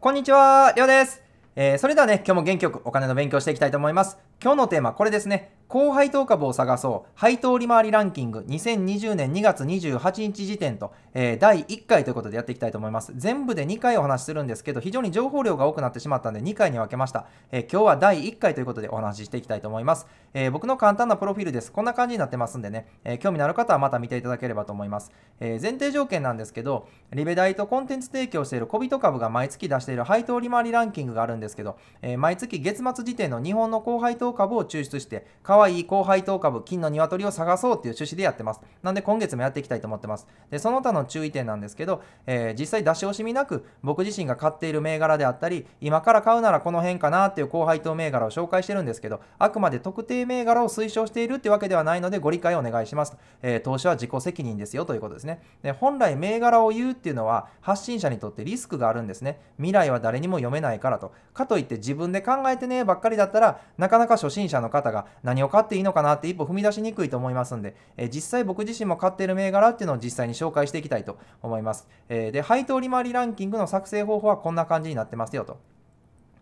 こんにちは、りょうです。えー、それではね、今日も元気よくお金の勉強していきたいと思います。今日のテーマ、これですね。高配当株を探そう、配当利回りランキング2020年2月28日時点と、えー、第1回ということでやっていきたいと思います。全部で2回お話しするんですけど、非常に情報量が多くなってしまったんで2回に分けました。えー、今日は第1回ということでお話ししていきたいと思います。えー、僕の簡単なプロフィールです。こんな感じになってますんでね、え興味のある方はまた見ていただければと思います。え前提条件なんですけど、リベダイとコンテンツ提供している小人株が毎月出している配当利回りランキングがあるんですけど、え毎月月末時点の日本の高配当株を抽出して、買可愛い高配当株、金の鶏を探そうという趣旨でやってます。なんで今月もやっていきたいと思ってます。で、その他の注意点なんですけど、えー、実際出し惜しみなく、僕自身が買っている銘柄であったり、今から買うならこの辺かなっていう後輩当銘柄を紹介してるんですけど、あくまで特定銘柄を推奨しているってわけではないので、ご理解をお願いします。えー、投資は自己責任ですよということですね。で、本来銘柄を言うっていうのは、発信者にとってリスクがあるんですね。未来は誰にも読めないからと。かといって自分で考えてねばっかりだったら、なかなか初心者の方が何を買っていいのかなって一歩踏み出しにくいと思いますんで、えー、実際僕自身も買っている銘柄っていうのを実際に紹介していきたいと思います。えー、で、配当利回りランキングの作成方法はこんな感じになってますよと。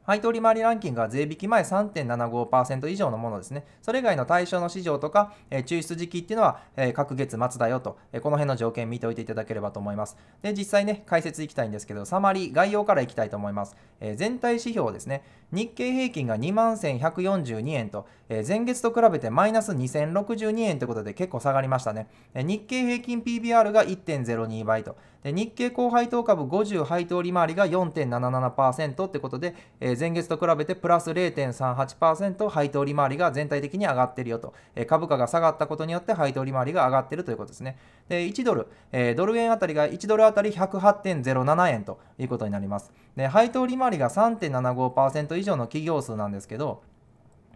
配当利回りランキングは税引き前3.75%以上のものですね。それ以外の対象の市場とか、えー、抽出時期っていうのは、えー、各月末だよと、えー、この辺の条件見ておいていただければと思います。で、実際ね、解説いきたいんですけど、サマリー、概要からいきたいと思います。え全体指標ですね。日経平均が2万1142円と、えー、前月と比べてマイナス2062円ということで結構下がりましたね。えー、日経平均 PBR が1.02倍と、で日経高配当株50配当利回りが4.77%いうことで、えー、前月と比べてプラス0.38%配当利回りが全体的に上がってるよと、えー、株価が下がったことによって配当利回りが上がってるということですね。で1ドル、えー、ドル円あたりが1ドルあたり108.07円ということになります。で配当利回りが3.75%以上の企業数なんですけど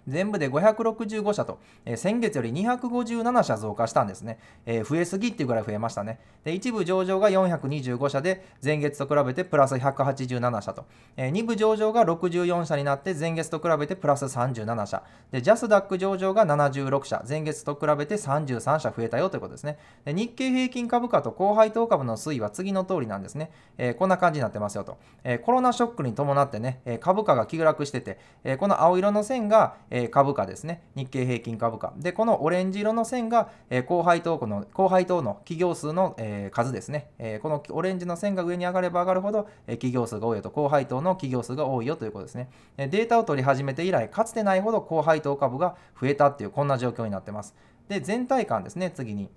全部で565社と、えー、先月より257社増加したんですね、えー、増えすぎっていうぐらい増えましたねで一部上場が425社で前月と比べてプラス187社と、えー、部上場が64社になって前月と比べてプラス37社でジャスダック上場が76社前月と比べて33社増えたよということですねで日経平均株価と後配当株の推移は次の通りなんですね、えー、こんな感じになってますよと、えー、コロナショックに伴ってね株価が急落してて、えー、この青色の線がえ株価ですね、日経平均株価。で、このオレンジ色の線が、え後配当の、後配当の企業数の、え数ですね、えこのオレンジの線が上に上がれば上がるほど、え企業数が多いよと、高配当の企業数が多いよということですね。えデータを取り始めて以来、かつてないほど高配当株が増えたっていう、こんな状況になってます。で、全体感ですね、次に。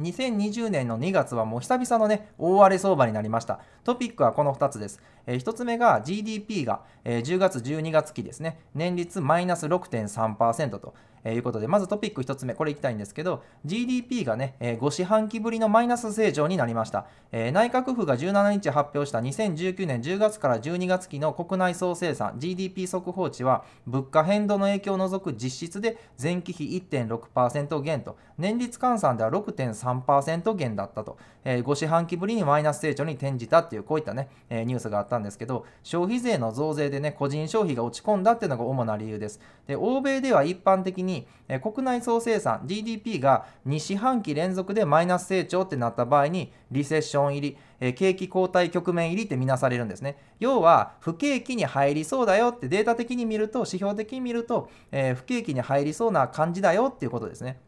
2020年の2月はもう久々のね、大荒れ相場になりました。トピックはこの2つです。えー、1つ目が GDP が、えー、10月12月期ですね、年率マイナス6.3%と、えいうことで、まずトピック1つ目、これいきたいんですけど、GDP がね、え5四半期ぶりのマイナス成長になりました。え内閣府が17日発表した2019年10月から12月期の国内総生産 GDP 速報値は、物価変動の影響を除く実質で前期比1.6%減と、年率換算では6.3%減だったと、え5四半期ぶりにマイナス成長に転じたっていう、こういったね、えニュースがあったんですけど、消費税の増税でね、個人消費が落ち込んだっていうのが主な理由です。で欧米では一般的にに、え国内総生産 GDP が2四半期連続でマイナス成長ってなった場合にリセッション入り、え景気後退局面入りってみなされるんですね要は不景気に入りそうだよってデータ的に見ると指標的に見ると、え不景気に入りそうな感じだよっていうことですね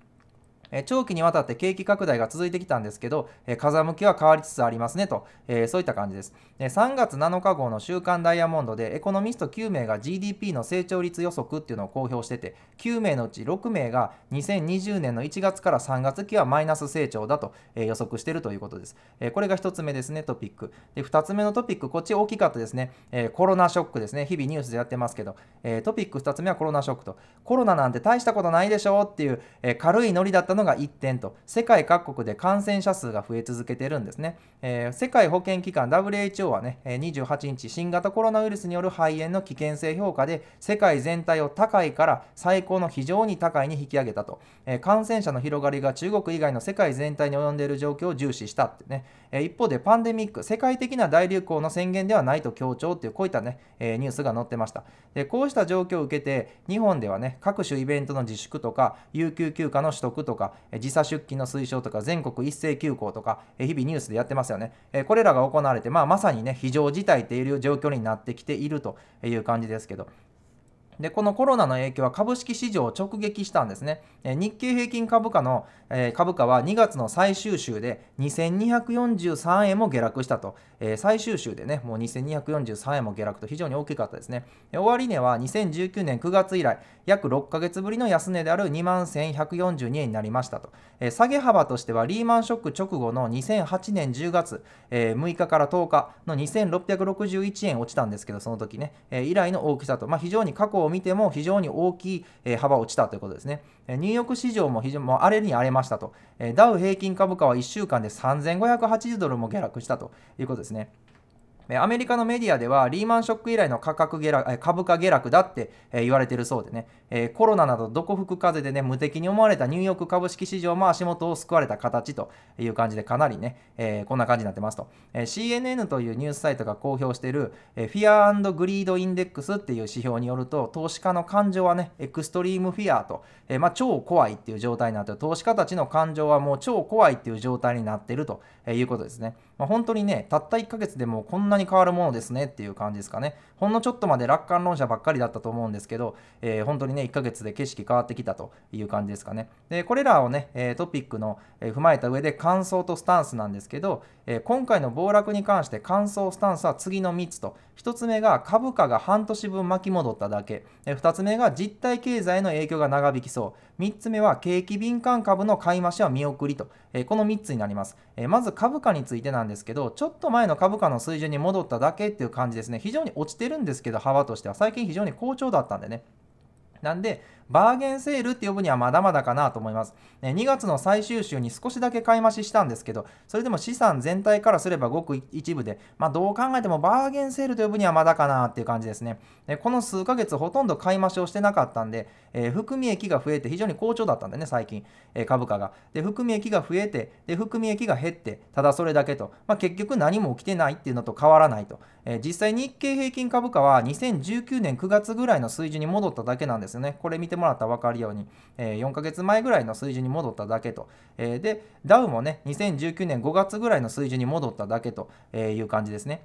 長期にわたって景気拡大が続いてきたんですけど、風向きは変わりつつありますねと、そういった感じです、3月7日号の週刊ダイヤモンドでエコノミスト9名が GDP の成長率予測っていうのを公表してて9名のうち6名が2020年の1月から3月期はマイナス成長だと、予測しているということです、これが1つ目ですねトピックで2つ目のトピックこっち大きかったですね、コロナショックですね日々ニュースでやってますけど、トピック2つ目はコロナショックとコロナなんて大したことないでしょっていう、軽いノリだったののが1点と、世界各国で感染者数が増え続けてるんですね。えー、世界保健機関 WHO はね、28日、新型コロナウイルスによる肺炎の危険性評価で、世界全体を高いから最高の非常に高いに引き上げたと、えー、感染者の広がりが中国以外の世界全体に及んでいる状況を重視したってね、え一方でパンデミック、世界的な大流行の宣言ではないと強調という、こういったね、えニュースが載ってました。で、こうした状況を受けて、日本ではね、各種イベントの自粛とか、有給休暇の取得とか、時差出勤の推奨とか、全国一斉休校とか、日々ニュースでやってますよね。これらが行われて、まあ、まさにね、非常事態という状況になってきているという感じですけど、で、このコロナの影響は株式市場を直撃したんですね。え日経平均株価の、え株価は2月の最終週で2243円も下落したと、え最終週でね、もう2243円も下落と非常に大きかったですね。終値は2019年9月以来、約6ヶ月ぶりの安値である2万1142円になりましたと。え下げ幅としてはリーマンショック直後の2008年10月、え6日から10日の2661円落ちたんですけど、その時ね、え以来の大きさと、まあ、非常に過去を見ても非常に大きい、え幅落ちたということですね。ニューヨーク市場も非常に荒れに荒れましたと。ダウ平均株価は1週間で3580ドルも下落したということですね。アメリカのメディアではリーマンショック以来の価格下落株価下落だって言われてるそうでね、コロナなどどこ吹く風でね、無敵に思われたニューヨーク株式市場も足元を救われた形という感じで、かなりね、えこんな感じになってますと、え CNN というニュースサイトが公表している、え e フィアグリードインデックスっていう指標によると、投資家の感情はね、エクストリームフィアと、えまあ、超怖いっていう状態になって投資家たちの感情はもう超怖いっていう状態になっているということですね。まあ、本当にね、たった1ヶ月でもこんなに変わるものですねっていう感じですかね。ほんのちょっとまで楽観論者ばっかりだったと思うんですけど、えー、本当にね、1ヶ月で景色変わってきたという感じですかね。で、これらをね、えトピックの、え踏まえた上で感想とスタンスなんですけど、え今回の暴落に関して感想スタンスは次の3つと、1つ目が株価が半年分巻き戻っただけ、え2つ目が実体経済の影響が長引きそう。3つ目は景気敏感株の買い増しは見送りと、えこの3つになります、えまず株価についてなんですけど、ちょっと前の株価の水準に戻っただけっていう感じですね。非常に落ちてるんですけど、幅としては最近非常に好調だったんでね。なんで、バーゲンセールって呼ぶにはまだまだかなと思います。2月の最終週に少しだけ買い増ししたんですけど、それでも資産全体からすればごく一部で、まあ、どう考えてもバーゲンセールと呼ぶにはまだかなっていう感じですね。この数ヶ月ほとんど買い増しをしてなかったんで、えー、含み益が増えて非常に好調だったんでね、最近、えー、株価が。で、含み益が増えて、で、含み益が減って、ただそれだけと、まあ、結局何も起きてないっていうのと変わらないと。実際日経平均株価は2019年9月ぐらいの水準に戻っただけなんですよね。これ見てもらったら分かるように、4ヶ月前ぐらいの水準に戻っただけと。で、ダウもね、2019年5月ぐらいの水準に戻っただけという感じですね。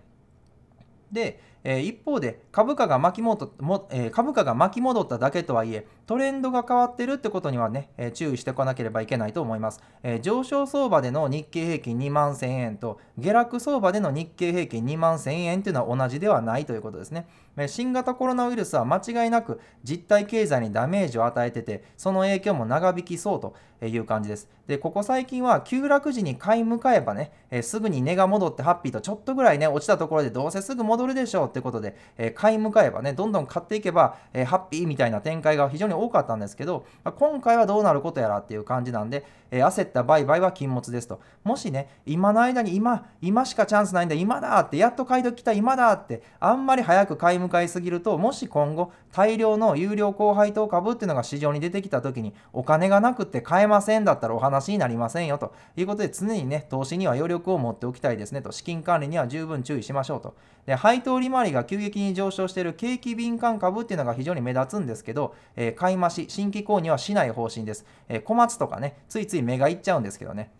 で、え一方で株価が巻き戻も、え株価が巻き戻っただけとはいえ、トレンドが変わってるってことにはね、え注意しておかなければいけないと思います、え上昇相場での日経平均2万1000円と、下落相場での日経平均2万1000円というのは同じではないということですね。新型コロナウイルスは間違いなく実体経済にダメージを与えてて、その影響も長引きそうという感じです。で、ここ最近は急落時に買い向かえばね、えー、すぐに値が戻ってハッピーとちょっとぐらいね、落ちたところでどうせすぐ戻るでしょうってことで、えー、買い向かえばね、どんどん買っていけば、えー、ハッピーみたいな展開が非常に多かったんですけど、まあ、今回はどうなることやらっていう感じなんで、え焦った売買は禁物ですと。もしね、今の間に今、今しかチャンスないんだ、今だって、やっと買い時来た、今だって、あんまり早く買い向かいすぎると、もし今後、大量の有料高配当株っていうのが市場に出てきた時にお金がなくって買えませんだったらお話になりませんよということで常にね投資には余力を持っておきたいですねと資金管理には十分注意しましょうとで配当利回りが急激に上昇している景気敏感株っていうのが非常に目立つんですけど、えー、買い増し新規購入はしない方針です、えー、小松とかねついつい目がいっちゃうんですけどね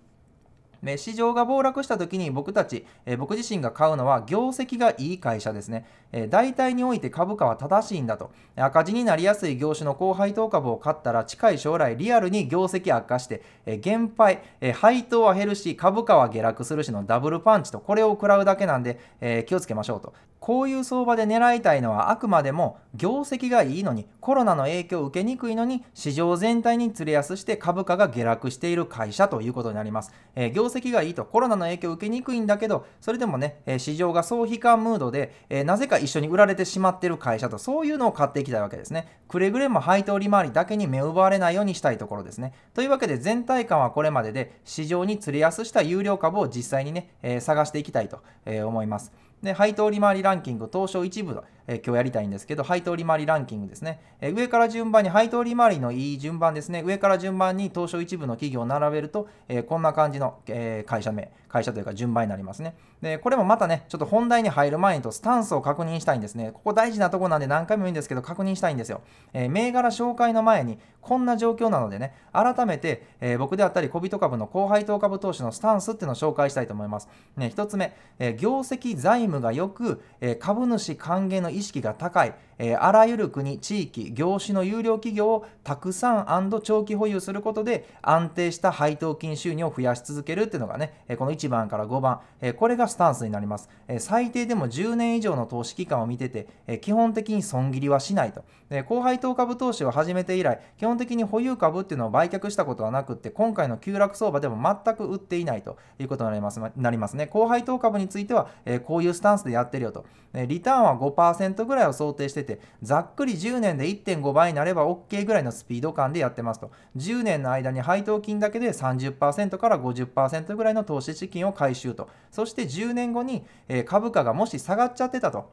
で市場が暴落した時に僕たち、え僕自身が買うのは業績がいい会社ですね、え大体において株価は正しいんだと赤字になりやすい業種の高配当株を買ったら近い将来リアルに業績悪化して、え減配、え配当は減るし株価は下落するしのダブルパンチとこれを食らうだけなんで、え気をつけましょうとこういう相場で狙いたいのはあくまでも業績がいいのにコロナの影響を受けにくいのに市場全体に釣れ安して株価が下落している会社ということになります、えー、業績がいいとコロナの影響を受けにくいんだけどそれでもね、えー、市場が総悲観ムードで、えー、なぜか一緒に売られてしまってる会社とそういうのを買っていきたいわけですねくれぐれも配当利回りだけに目を奪われないようにしたいところですねというわけで全体感はこれまでで市場に釣れ安した有料株を実際にね、え探していきたいと、え思いますで、配当利回りランキング、東証一部えー、今日やりたいんですけど、配当利回りランキングですね。えー、上から順番に、配当利回りのいい順番ですね。上から順番に東証一部の企業を並べると、えー、こんな感じの、え会社名、会社というか順番になりますね。で、これもまたね、ちょっと本題に入る前にとスタンスを確認したいんですね。ここ大事なとこなんで何回も言うんですけど、確認したいんですよ。えー、銘柄紹介の前に、こんな状況なのでね、改めて、えー、僕であったり、小人株の高配当株投資のスタンスっていうのを紹介したいと思います。ね、1つ目、えー、業績財務が良く、えー、株主還元の意識が高い、えー、あらゆる国、地域、業種の優良企業をたくさん長期保有することで安定した配当金収入を増やし続けるっていうのがね、えこの1番から5番、えこれがスタンスになります。え最低でも10年以上の投資期間を見てて、え基本的に損切りはしないと。で後配当株投資を始めて以来、基本的に保有株っていうのを売却したことはなくって、今回の急落相場でも全く売っていないということになりますなりますね。後配当株については、えこういうスタンスでやってるよと。えリターンは5%ぐらいを想定してて、ざっくり10年で1.5倍になれば OK ぐらいのスピード感でやってますと。10年の間に配当金だけで30%から50%ぐらいの投資資金を回収と。そして10年後に、え株価がもし下がっちゃってたと。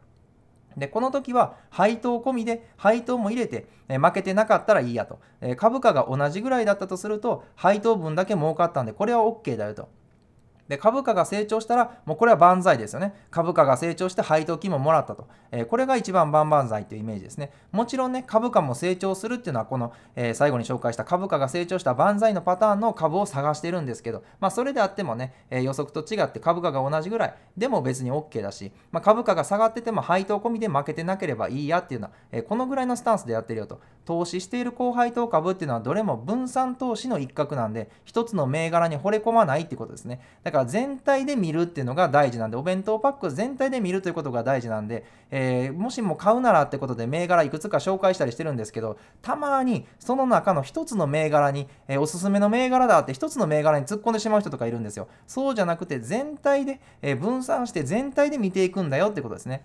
で、この時は配当込みで、配当も入れて、え負けてなかったらいいやと、え株価が同じぐらいだったとすると、配当分だけ儲かったんで、これは OK だよと。で、株価が成長したら、もうこれは万歳ですよね。株価が成長して配当金ももらったと。えー、これが一番万々歳というイメージですね。もちろんね、株価も成長するっていうのは、この、えー、最後に紹介した株価が成長した万歳のパターンの株を探してるんですけど、まあ、それであってもね、えー、予測と違って株価が同じぐらいでも別に OK だし、まあ、株価が下がってても配当込みで負けてなければいいやっていうのは、えこのぐらいのスタンスでやってるよと。投資している高配当株っていうのはどれも分散投資の一角なんで、一つの銘柄に惚れ込まないってことですね。だからカ全体で見るっていうのが大事なんで、お弁当パック全体で見るということが大事なんで、えー、もしも買うならってことで銘柄いくつか紹介したりしてるんですけど、たまにその中の1つの銘柄に、えー、おすすめの銘柄だって1つの銘柄に突っ込んでしまう人とかいるんですよ。そうじゃなくて全体で、えー、分散して全体で見ていくんだよってことですね。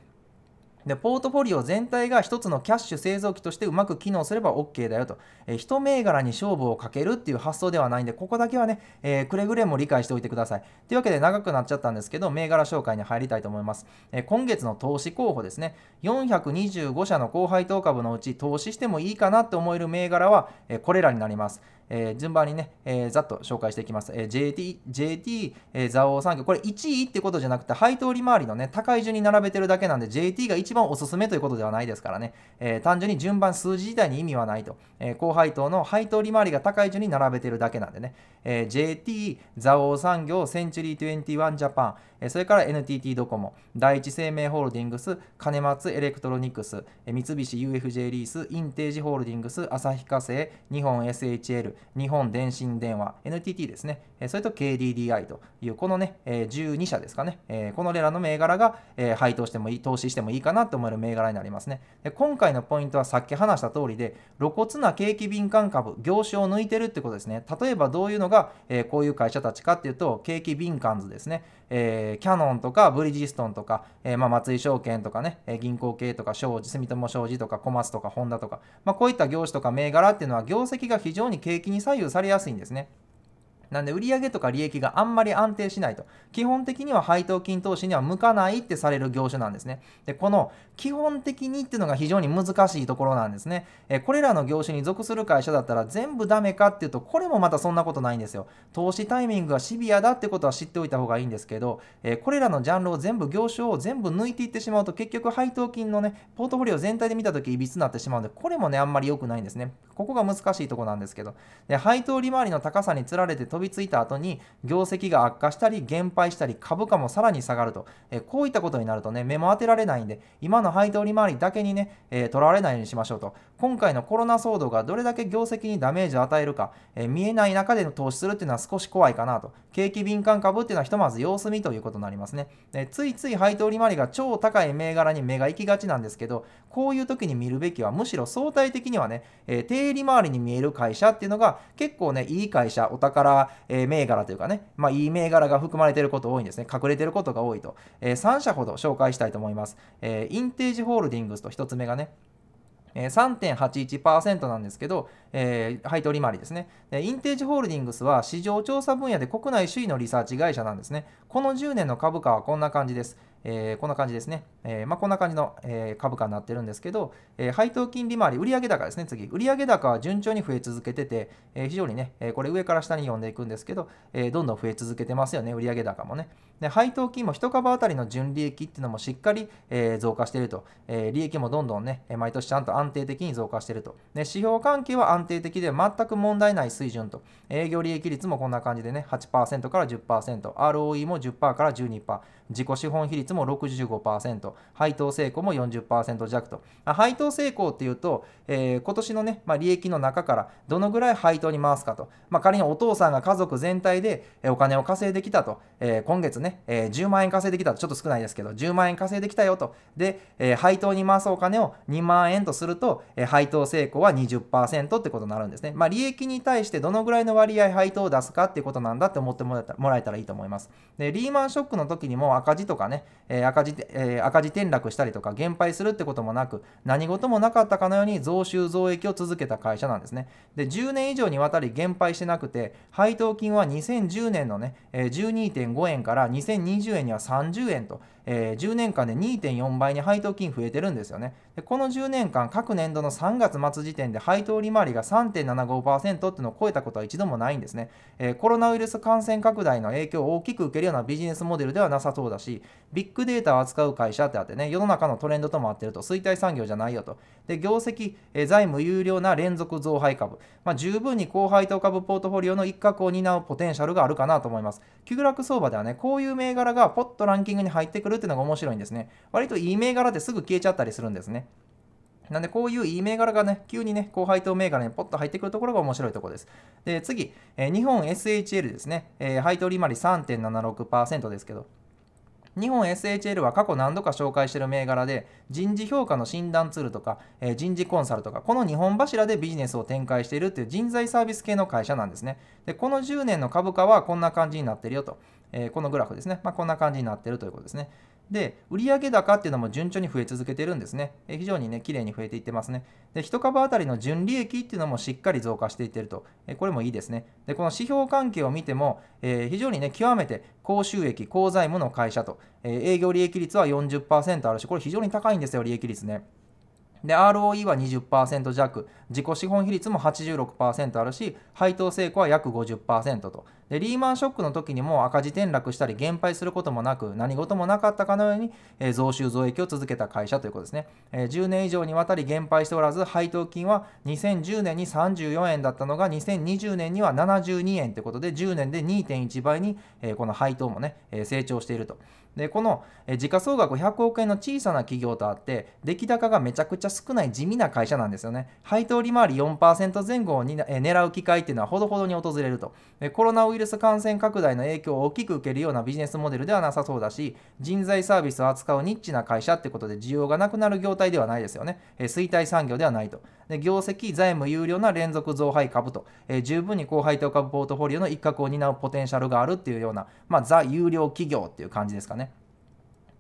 でポートフォリオ全体が1つのキャッシュ製造機としてうまく機能すれば OK だよと、えー、1銘柄に勝負をかけるっていう発想ではないんでここだけはね、えー、くれぐれも理解しておいてくださいというわけで長くなっちゃったんですけど銘柄紹介に入りたいと思います、えー、今月の投資候補ですね425社の高配当株のうち投資してもいいかなって思える銘柄は、えこれらになりますえー、順番にね、えー、ざっと紹介していきます。えー、JT、JT、えー、蔵王産業、これ1位ってことじゃなくて、配当利回りのね、高い順に並べてるだけなんで、JT が一番おすすめということではないですからね、えー、単純に順番、数字自体に意味はないと、えー、高配当の配当利回りが高い順に並べてるだけなんでね、えー、JT、蔵王産業、センチュリー21ジャパン、それから NTT ドコモ、第一生命ホールディングス、金松エレクトロニクス、三菱 UFJ リース、インテージホールディングス、旭化成、日本 SHL、日本電信電話、NTT ですね、それと KDDI という、このね、12社ですかね、このレラの銘柄が配当してもいい、投資してもいいかなと思える銘柄になりますね。で今回のポイントはさっき話した通りで、露骨な景気敏感株、業種を抜いてるってことですね。例えばどういうのが、こういう会社たちかっていうと、景気敏感図ですね。えーえー、キャノンとかブリヂストンとか、えー、まあ、松井証券とかね、え銀行系とか商事、住友商事とかコマスとかホンダとか、まあ、こういった業種とか銘柄っていうのは業績が非常に景気に左右されやすいんですね。なんで売上とか利益があんまり安定しないと。基本的には配当金投資には向かないってされる業種なんですね。で、この基本的にっていうのが非常に難しいところなんですね。えこれらの業種に属する会社だったら全部ダメかっていうと、これもまたそんなことないんですよ。投資タイミングがシビアだってことは知っておいた方がいいんですけど、えこれらのジャンルを全部業種を全部抜いていってしまうと、結局配当金のね、ポートフォリオ全体で見たときいびつになってしまうので、これもね、あんまり良くないんですね。ここが難しいとこなんですけど。で、配当利回りの高さにつられて飛びついた後に業績が悪化したり減配したり株価もさらに下がると、えこういったことになるとね目も当てられないんで今の配当利回りだけにね、えとらわれないようにしましょうと今回のコロナ騒動がどれだけ業績にダメージを与えるか、え見えない中での投資するっていうのは少し怖いかなと景気敏感株っていうのはひとまず様子見ということになりますね、えついつい配当利回りが超高い銘柄に目が行きがちなんですけどこういう時に見るべきはむしろ相対的にはね、えー、定利回りに見える会社っていうのが結構ねいい会社お宝えー、銘柄というかね、まあ、いい銘柄が含まれていること多いんですね。隠れていることが多いと。えー、3社ほど紹介したいと思います。えー、インテージホールディングスと1つ目がね、3.81%なんですけど、えー、配当利回りですねで。インテージホールディングスは市場調査分野で国内首位のリサーチ会社なんですね。この10年の株価はこんな感じです。えー、こんな感じですね。えー、まあ、こんな感じの、えー、株価になってるんですけど、え配当金利回り、売上高ですね、次。売上高は順調に増え続けてて、え非常にね、えこれ上から下に読んでいくんですけど、えどんどん増え続けてますよね、売上高もね。で配当金も1株当たりの純利益っていうのもしっかり、えー、増加していると、えー、利益もどんどんね、毎年ちゃんと安定的に増加していると、で指標関係は安定的で全く問題ない水準と、営業利益率もこんな感じでね、8%から10%、ROE も10%から12%、自己資本比率も65%、配当成功も40%弱と、配当成功っていうと、えー、今年のね、まあ、利益の中からどのぐらい配当に回すかと、まあ、仮にお父さんが家族全体でお金を稼いできたと、えー、今月ね、ね、えー、10万円稼いできたちょっと少ないですけど、10万円稼いできたよと。で、えー、配当に回すお金を2万円とすると、えー、配当成功は20%ってことになるんですね。まあ、利益に対してどのぐらいの割合配当を出すかっていうことなんだって思ってもらえたらいいと思います。で、リーマンショックの時にも赤字とかね、え赤字、え赤字転落したりとか、減配するってこともなく、何事もなかったかのように増収増益を続けた会社なんですね。で、10年以上にわたり減配してなくて、配当金は2010年のね、え12.5円から2 2020円には30円とえー、10年間で2.4倍に配当金増えてるんですよね。でこの10年間、各年度の3月末時点で配当利回りが3.75%っていうのを超えたことは一度もないんですね、えー、コロナウイルス感染拡大の影響を大きく受けるようなビジネスモデルではなさそうだし、ビッグデータを扱う会社ってあってね、世の中のトレンドとも合ってると、衰退産業じゃないよと。で、業績、えー、財務有料な連続増配株、まあ、十分に高配当株ポートフォリオの一角を担うポテンシャルがあるかなと思います。急落相場ではね、こういう銘柄がポッとランキングに入ってくるっていうのが面白いんですね。割といい銘柄ってすぐ消えちゃったりするんですね。なんでこういういい銘柄がね、急にね、高配当銘柄にポッと入ってくるところが面白いところです。で、次、えー、日本 SHL ですね。えー、配当利回り3.76%ですけど、日本 SHL は過去何度か紹介している銘柄で人事評価の診断ツールとか、えー、人事コンサルとかこの日本柱でビジネスを展開しているという人材サービス系の会社なんですねでこの10年の株価はこんな感じになってるよと、えー、このグラフですね、まあ、こんな感じになってるということですねで、売上高っていうのも順調に増え続けてるんですね。え非常にね、綺麗に増えていってますね。で、1株当たりの純利益っていうのもしっかり増加していってると。えこれもいいですね。で、この指標関係を見ても、えー、非常にね、極めて高収益、高財務の会社と、えー、営業利益率は40%あるし、これ非常に高いんですよ、利益率ね。で、ROE は20%弱、自己資本比率も86%あるし、配当成功は約50%と。で、リーマンショックの時にも赤字転落したり、減配することもなく、何事もなかったかのように、えー、増収増益を続けた会社ということですね、えー。10年以上にわたり減配しておらず、配当金は2010年に34円だったのが、2020年には72円ということで、10年で2.1倍に、えー、この配当もね、えー、成長していると。でこの時価総額100億円の小さな企業とあって出来高がめちゃくちゃ少ない地味な会社なんですよね配当利回り4%前後をえ狙う機会っていうのはほどほどに訪れるとコロナウイルス感染拡大の影響を大きく受けるようなビジネスモデルではなさそうだし人材サービスを扱うニッチな会社ってことで需要がなくなる業態ではないですよね、え衰退産業ではないとで業績、財務優良な連続増配株と、えー、十分に高配当株ポートフォリオの一角を担うポテンシャルがあるっていうような、まあ、ザ有料企業っていう感じですかね。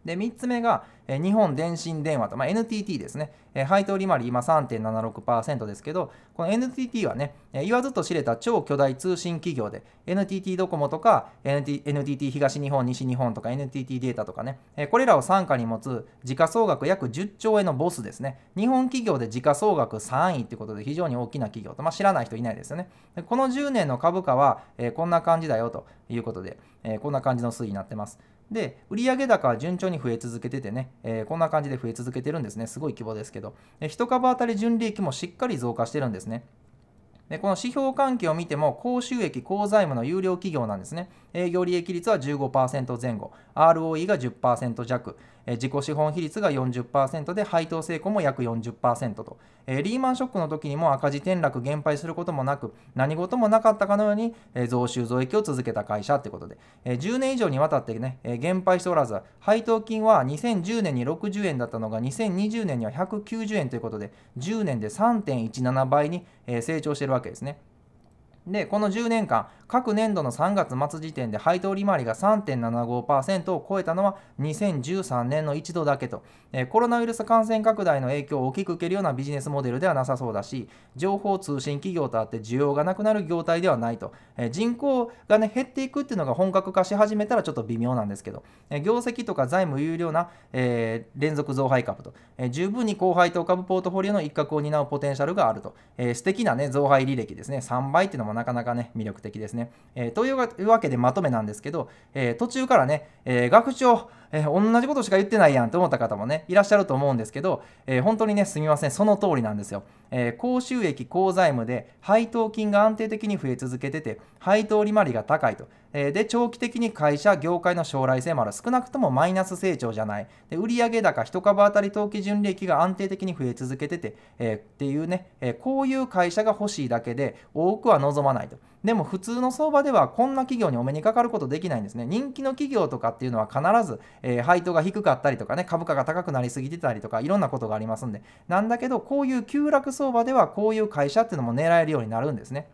で、3つ目が、え日本電信電話と、まあ、NTT ですね、え配当利回り今3.76%ですけど、この NTT はね、え言わずと知れた超巨大通信企業で、NTT ドコモとか、NT、NTT 東日本、西日本とか、NTT データとかね、えこれらを傘下に持つ時価総額約10兆円のボスですね、日本企業で時価総額3位ということで、非常に大きな企業と、まあ、知らない人いないですよね。でこの10年の株価は、えこんな感じだよということで、えこんな感じの推移になってます。で、売上高は順調に増え続けててね、えー、こんな感じで増え続けてるんですね。すごい規模ですけど。で1株当たり純利益もしっかり増加してるんですね。でこの指標関係を見ても、高収益、高財務の有料企業なんですね。営業利益率は15%前後、ROE が10%弱、自己資本比率が40%で配当成功も約40%と、えリーマンショックの時にも赤字転落減配することもなく何事もなかったかのように、え増収増益を続けた会社ってことで、え10年以上にわたってね、え減配しておらず配当金は2010年に60円だったのが2020年には190円ということで10年で3.17倍に、え成長してるわけですね。で、この10年間、各年度の3月末時点で配当利回りが3.75%を超えたのは2013年の一度だけと、えー、コロナウイルス感染拡大の影響を大きく受けるようなビジネスモデルではなさそうだし、情報通信企業とあって需要がなくなる業態ではないと、えー、人口が、ね、減っていくっていうのが本格化し始めたらちょっと微妙なんですけど、えー、業績とか財務有料な、え連続増配株と、え十分に高配当株ポートフォリオの一角を担うポテンシャルがあると、えー、素敵な、ね、増配履歴ですね、3倍っていうのもなかなかね、魅力的ですね。えー、というわけでまとめなんですけど、えー、途中からね、えー、学長、えー、同じことしか言ってないやんと思った方もね、いらっしゃると思うんですけど、えー、本当にね、すみません、その通りなんですよ。えー、高収益、高財務で配当金が安定的に増え続けてて、配当利回りが高いと。えで、長期的に会社、業界の将来性もある。少なくともマイナス成長じゃない。で、売上高、1株当たり当期純利益が安定的に増え続けてて、えー、っていうね、えー、こういう会社が欲しいだけで、多くは望まないと。でも普通の相場ではこんな企業にお目にかかることできないんですね。人気の企業とかっていうのは必ず、えー、配当が低かったりとかね、株価が高くなりすぎてたりとか、いろんなことがありますんで。なんだけど、こういう急落相場ではこういう会社っていうのも狙えるようになるんですね。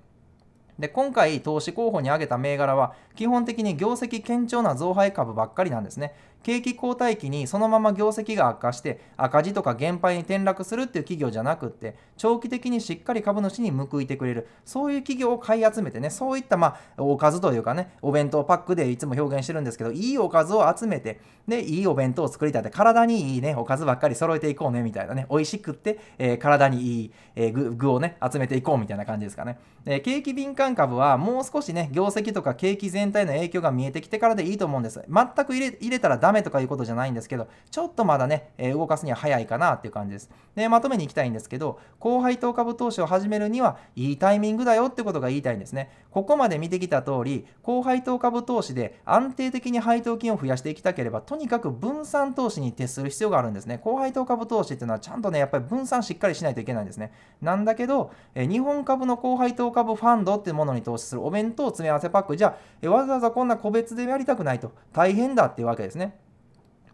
で今回投資候補に挙げた銘柄は基本的に業績堅調な増配株ばっかりなんですね景気後退期にそのまま業績が悪化して赤字とか減配に転落するっていう企業じゃなくって長期的にしっかり株主に報いてくれるそういう企業を買い集めてねそういったまあおかずというかねお弁当パックでいつも表現してるんですけどいいおかずを集めてでいいお弁当を作りたいって体にいいねおかずばっかり揃えていこうねみたいなね美味しくって、えー、体にいい、えー、具具をね集めていこうみたいな感じですかね、えー、景気敏感株はもう少しね業績とか景気全体の影響が見えてきてからでいいと思うんです全く入れ入れたらダメめとかいうことじゃないんですけど、ちょっとまだね、え動かすには早いかなっていう感じです。で、まとめに行きたいんですけど、後輩投株投資を始めるには、いいタイミングだよってことが言いたいんですね。ここまで見てきた通り、後輩投株投資で安定的に配当金を増やしていきたければ、とにかく分散投資に徹する必要があるんですね。後輩投株投資っていうのは、ちゃんとね、やっぱり分散しっかりしないといけないんですね。なんだけど、え日本株の後輩投株ファンドっていうものに投資するお弁当詰め合わせパックじゃ、えわざわざこんな個別でやりたくないと大変だっていうわけですね。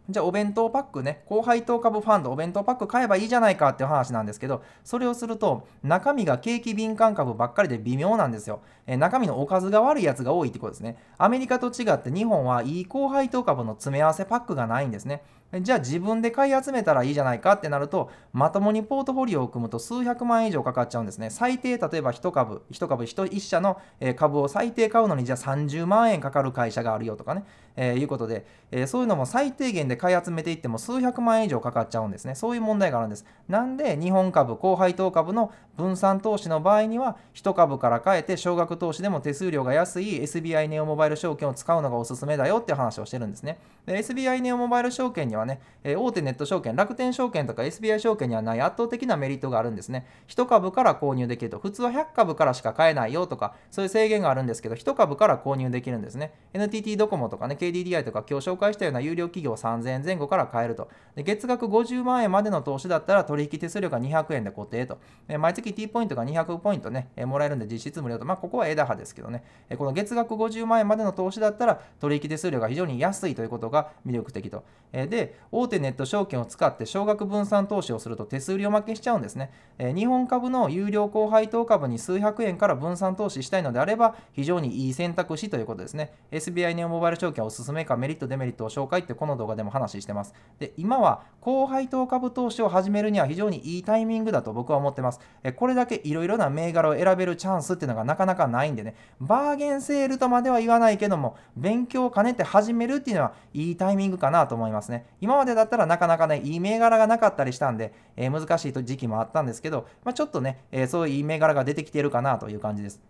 じゃあお弁当パックね、高配当株ファンド、お弁当パック買えばいいじゃないかっていう話なんですけど、それをすると、中身が景気敏感株ばっかりで微妙なんですよ。えー、中身のおかずが悪いやつが多いってことですね。アメリカと違って日本はいい高配当株の詰め合わせパックがないんですね。じゃあ自分で買い集めたらいいじゃないかってなると、まともにポートフォリオを組むと数百万円以上かかっちゃうんですね。最低、例えば1株、1株、1社の株を最低買うのに、じゃあ30万円かかる会社があるよとかね、えー、いうことで、えー、そういうのも最低限で買い集めていっても数百万円以上かかっちゃうんですね。そういう問題があるんです。なんで、日本株、高配当株の分散投資の場合には、1株から買えて、少額投資でも手数料が安い SBI ネオモバイル証券を使うのがおすすめだよって話をしてるんですね。SBI ネオモバイル証券にはね、え大手ネット証券、楽天証券とか SBI 証券にはない圧倒的なメリットがあるんですね。1株から購入できると、普通は100株からしか買えないよとか、そういう制限があるんですけど、1株から購入できるんですね。NTT ドコモとかね、KDDI とか今日紹介したような有料企業3000円前後から買えると。で月額50万円までの投資だったら取引手数料が200円で固定と。え毎月 T ポイントが200ポイントね、えもらえるんで実質無料と。まあ、ここは枝葉ですけどね、えこの月額50万円までの投資だったら取引手数料が非常に安いということが魅力的と。えで、大手ネット証券を使って少額分散投資をすると手数料負けしちゃうんですね、えー、日本株の有料高配当株に数百円から分散投資したいのであれば非常にいい選択肢ということですね SBI ネオモバイル証券おすすめかメリットデメリットを紹介ってこの動画でも話してますで今は高配当株投資を始めるには非常にいいタイミングだと僕は思ってます、えー、これだけいろいろな銘柄を選べるチャンスっていうのがなかなかないんでねバーゲンセールとまでは言わないけども勉強を兼ねて始めるっていうのはいいタイミングかなと思いますね今までだったらなかなかね、いい銘柄がなかったりしたんで、えー、難しい時期もあったんですけど、まあ、ちょっとね、えー、そういういい銘柄が出てきてるかなという感じです。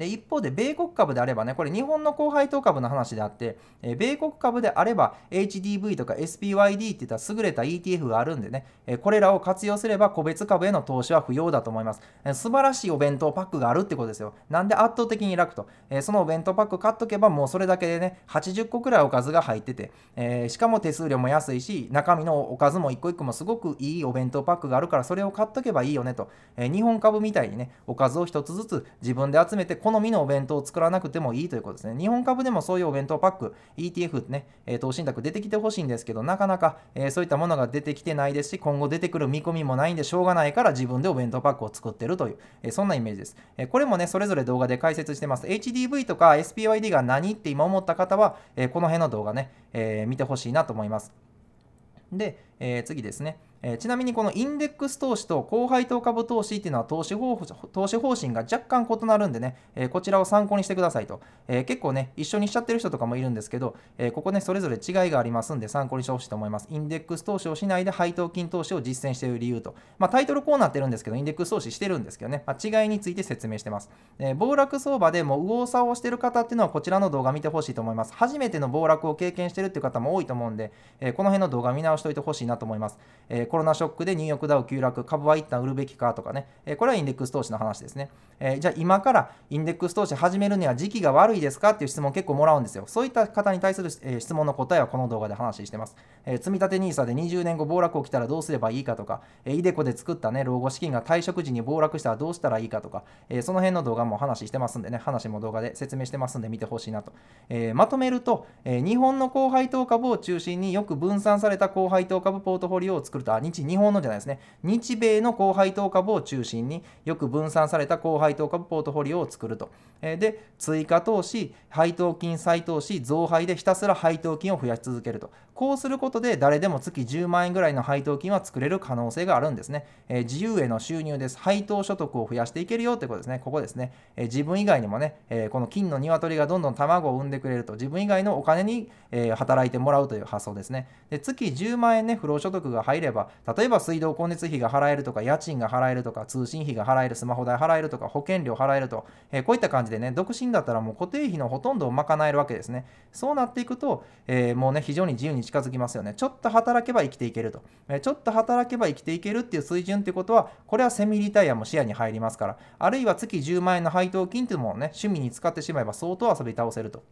で、一方で、米国株であればね、これ日本の高配当株の話であって、え米国株であれば、HDV とか SPYD っていった優れた ETF があるんでね、えこれらを活用すれば個別株への投資は不要だと思います。え素晴らしいお弁当パックがあるってことですよ。なんで圧倒的に楽と。えそのお弁当パック買っとけばもうそれだけでね、80個くらいおかずが入ってて、えしかも手数料も安いし、中身のおかずも一個一個もすごくいいお弁当パックがあるから、それを買っとけばいいよねと。え日本株みたいにね、おかずを1つずつ自分で集めて、好みのお弁当を作らなくてもいいということですね。日本株でもそういうお弁当パック、ETF ね、えね、投資信託出てきてほしいんですけど、なかなか、えー、そういったものが出てきてないですし、今後出てくる見込みもないんでしょうがないから自分でお弁当パックを作ってるという、えー、そんなイメージです、えこれもね、それぞれ動画で解説してます。HDV とか SPYD が何って今思った方は、えこの辺の動画ね、え見てほしいなと思います。で、え次ですね。えー、ちなみにこのインデックス投資と高配当株投資っていうのは投資方投資方針が若干異なるんでね、えー、こちらを参考にしてくださいと、えー、結構ね、一緒にしちゃってる人とかもいるんですけど、えここね、それぞれ違いがありますんで参考にしてほしいと思います。インデックス投資をしないで配当金投資を実践している理由と、まあ、タイトルこうなってるんですけど、インデックス投資してるんですけどね、まあ、違いについて説明してます。え暴落相場でもう右往左往してる方っていうのはこちらの動画見てほしいと思います。初めての暴落を経験してるっていう方も多いと思うんで、えこの辺の動画見直しておいてほしいなと思います。えコロナショックでニューヨークダウ急落、株は一旦売るべきかとかね、えこれはインデックス投資の話ですね。えじゃあ今からインデックス投資始めるには時期が悪いですかっていう質問結構もらうんですよ。そういった方に対する、え質問の答えはこの動画で話してます。え積立 NISA で20年後暴落起きたらどうすればいいかとか、えー、イデコで作ったね、老後資金が退職時に暴落したらどうしたらいいかとか、えその辺の動画も話してますんでね、話も動画で説明してますんで見てほしいなと。えまとめると、え日本の高配当株を中心によく分散された高配当株ポートフォリオを作ると日日本のじゃないですね日米の高配当株を中心によく分散された高配当株ポートフォリオを作ると、えで追加投資配当金再投資増配でひたすら配当金を増やし続けるとこうすることで誰でも月10万円ぐらいの配当金は作れる可能性があるんですね、え自由への収入です配当所得を増やしていけるよということですねここですね、え自分以外にもね、えこの金の鶏がどんどん卵を産んでくれると自分以外のお金に、え働いてもらうという発想ですねで月10万円ね不労所得が入れば例えば水道光熱費が払えるとか、家賃が払えるとか、通信費が払える、スマホ代払えるとか、保険料払えると、えー、こういった感じでね、独身だったらもう固定費のほとんどを賄えるわけですね。そうなっていくと、えー、もうね、非常に自由に近づきますよね。ちょっと働けば生きていけると。えー、ちょっと働けば生きていけるっていう水準ってことは、これはセミリタイアも視野に入りますから、あるいは月10万円の配当金っていうものをね、趣味に使ってしまえば相当遊び倒せると。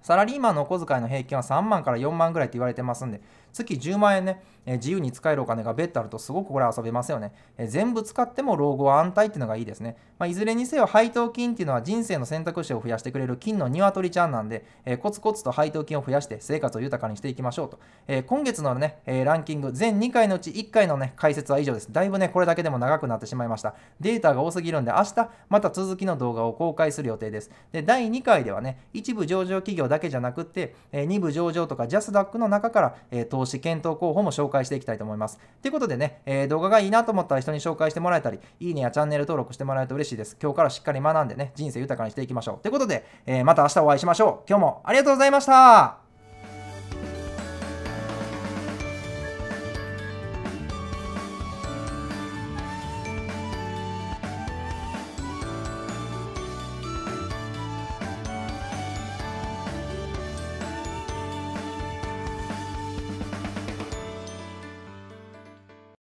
サラリーマンのお小遣いの平均は3万から4万ぐらいって言われてますんで、月10万円ね、え自由に使えるお金が別途あるとすごくこれ遊べますよね。え全部使っても老後は安泰っていうのがいいですね。まあ、いずれにせよ配当金っていうのは人生の選択肢を増やしてくれる金の鶏ちゃんなんで、えコツコツと配当金を増やして生活を豊かにしていきましょうと。え今月のね、えランキング全2回のうち1回のね、解説は以上です。だいぶね、これだけでも長くなってしまいました。データが多すぎるんで、明日また続きの動画を公開する予定です。で、第2回ではね、一部上場企業だけじゃなくって、え2部上場とかジャスダックの中から、えー、投資検討候補も紹介していきたいと思います。ということでね、えー、動画がいいなと思ったら人に紹介してもらえたり、いいねやチャンネル登録してもらえると嬉しいです。今日からしっかり学んでね、人生豊かにしていきましょう。ということで、えー、また明日お会いしましょう。今日もありがとうございました。